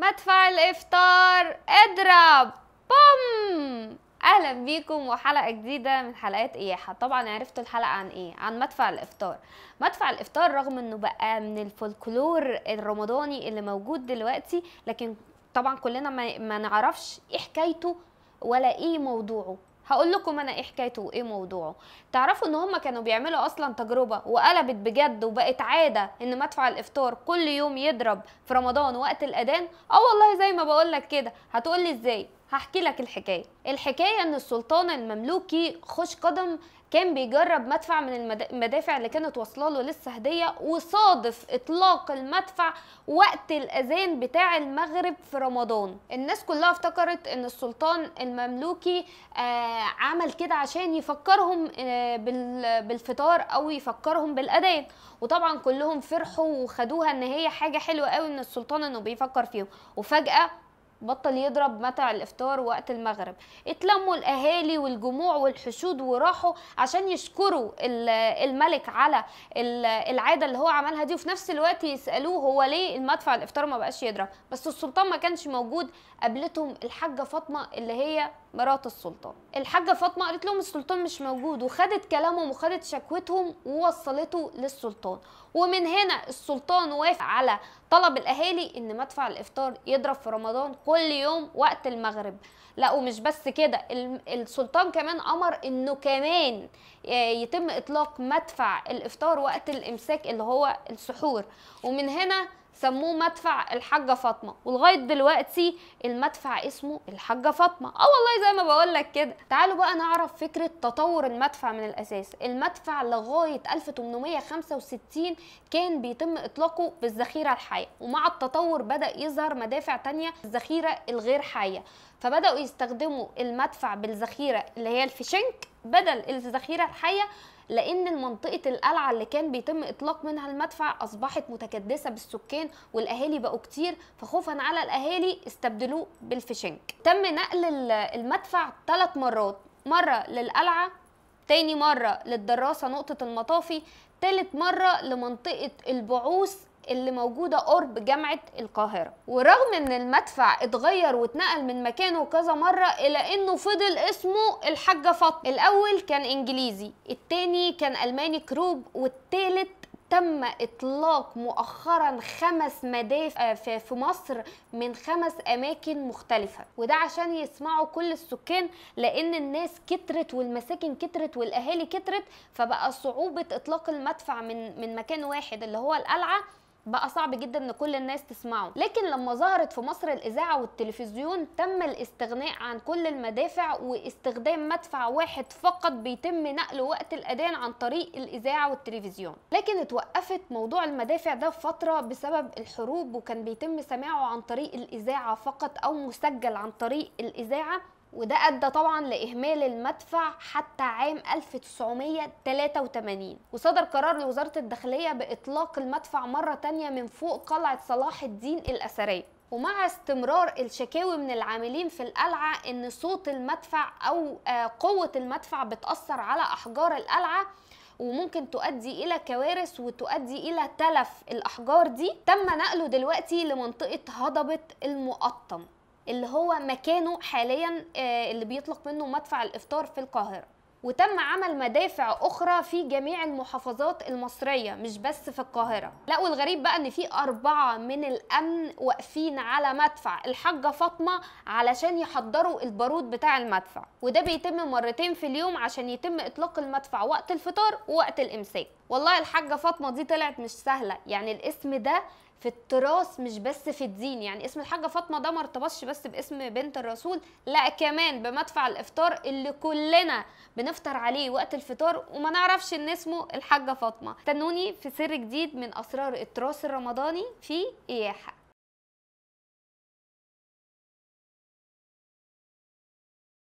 مدفع الافطار اضرب بوم اهلا بيكم وحلقه جديده من حلقات اياحه طبعا عرفتوا الحلقه عن ايه عن مدفع الافطار مدفع الافطار رغم انه بقى من الفولكلور الرمضاني اللي موجود دلوقتي لكن طبعا كلنا ما, ما نعرفش ايه حكايته ولا ايه موضوعه هقول لكم انا ايه حكايته وايه موضوعه تعرفوا ان هم كانوا بيعملوا اصلا تجربه وقلبت بجد وبقت عاده ان مدفع الافطار كل يوم يضرب في رمضان وقت الاذان اه والله زي ما بقول لك كده هتقول لي ازاي هحكي لك الحكايه الحكايه ان السلطان المملوكي خوش قدم كان بيجرب مدفع من المدافع اللي كانت واصله له لسه هديه وصادف اطلاق المدفع وقت الاذان بتاع المغرب في رمضان الناس كلها افتكرت ان السلطان المملوكي آه، عمل كده عشان يفكرهم آه، بالفطار او يفكرهم بالاذان وطبعا كلهم فرحوا وخدوها ان هي حاجه حلوه قوي ان السلطان انه بيفكر فيهم وفجاه بطل يضرب متع الافطار وقت المغرب اتلموا الاهالي والجموع والحشود وراحوا عشان يشكروا الملك على العاده اللي هو عملها دي وفي نفس الوقت يسالوه هو ليه المدفع الافطار ما بقاش يضرب بس السلطان ما كانش موجود قابلتهم الحاجه فاطمه اللي هي مرات السلطان الحاجه فاطمه قالت لهم السلطان مش موجود وخدت كلامهم وخدت شكوتهم ووصلته للسلطان ومن هنا السلطان وافق على طلب الاهالي ان مدفع الافطار يضرب في رمضان كل يوم وقت المغرب لا ومش بس كده السلطان كمان امر انه كمان يتم اطلاق مدفع الافطار وقت الامساك اللي هو السحور ومن هنا سموه مدفع الحاجه فاطمه ولغايه دلوقتي المدفع اسمه الحاجه فاطمه اه والله زي ما بقول لك كده تعالوا بقى نعرف فكره تطور المدفع من الاساس المدفع لغايه 1865 كان بيتم اطلاقه بالذخيره الحيه ومع التطور بدا يظهر مدافع تانية الذخيره الغير حيه فبداوا يستخدموا المدفع بالذخيره اللي هي الفيشنك بدل الذخيره الحيه لان منطقه القلعه اللي كان بيتم اطلاق منها المدفع اصبحت متكدسه بالسكان والاهالي بقوا كتير فخوفا على الاهالي استبدلوه بالفشنك تم نقل المدفع ثلاث مرات مره للقلعه تاني مرة للدراسة نقطة المطافي تالت مرة لمنطقة البعوث اللي موجودة قرب جامعة القاهرة ورغم ان المدفع اتغير واتنقل من مكانه كذا مرة الى انه فضل اسمه الحاجة فاطمة الاول كان انجليزي التاني كان الماني كروب والتالت تم اطلاق مؤخرا خمس مدافع آه، في مصر من خمس اماكن مختلفه وده عشان يسمعوا كل السكان لان الناس كترت والمساكن كترت والاهالي كترت فبقى صعوبه اطلاق المدفع من من مكان واحد اللي هو القلعه بقى صعب جدا ان كل الناس تسمعه لكن لما ظهرت في مصر الاذاعه والتلفزيون تم الاستغناء عن كل المدافع واستخدام مدفع واحد فقط بيتم نقل وقت الاذان عن طريق الاذاعه والتلفزيون لكن اتوقفت موضوع المدافع ده فتره بسبب الحروب وكان بيتم سماعه عن طريق الاذاعه فقط او مسجل عن طريق الاذاعه وده ادى طبعا لاهمال المدفع حتى عام 1983 وصدر قرار لوزاره الداخليه باطلاق المدفع مره تانية من فوق قلعه صلاح الدين الاثريه ومع استمرار الشكاوي من العاملين في القلعه ان صوت المدفع او آه، قوه المدفع بتاثر على احجار القلعه وممكن تؤدي الى كوارث وتؤدي الى تلف الاحجار دي تم نقله دلوقتي لمنطقه هضبه المقطم اللي هو مكانه حاليا آه، اللي بيطلق منه مدفع الافطار في القاهره وتم عمل مدافع اخرى في جميع المحافظات المصريه مش بس في القاهره لا والغريب بقى ان في اربعه من الامن واقفين على مدفع الحاجه فاطمه علشان يحضروا البارود بتاع المدفع وده بيتم مرتين في اليوم عشان يتم اطلاق المدفع وقت الفطار ووقت الامساك والله الحاجه فاطمه دي طلعت مش سهله يعني الاسم ده في التراث مش بس في الدين يعني اسم الحاجة فاطمة ده مرتبطش بس باسم بنت الرسول لا كمان بمدفع الإفطار اللي كلنا بنفطر عليه وقت الفطار وما نعرفش إن اسمه الحاجة فاطمة استنوني في سر جديد من أسرار التراث الرمضاني في إياحة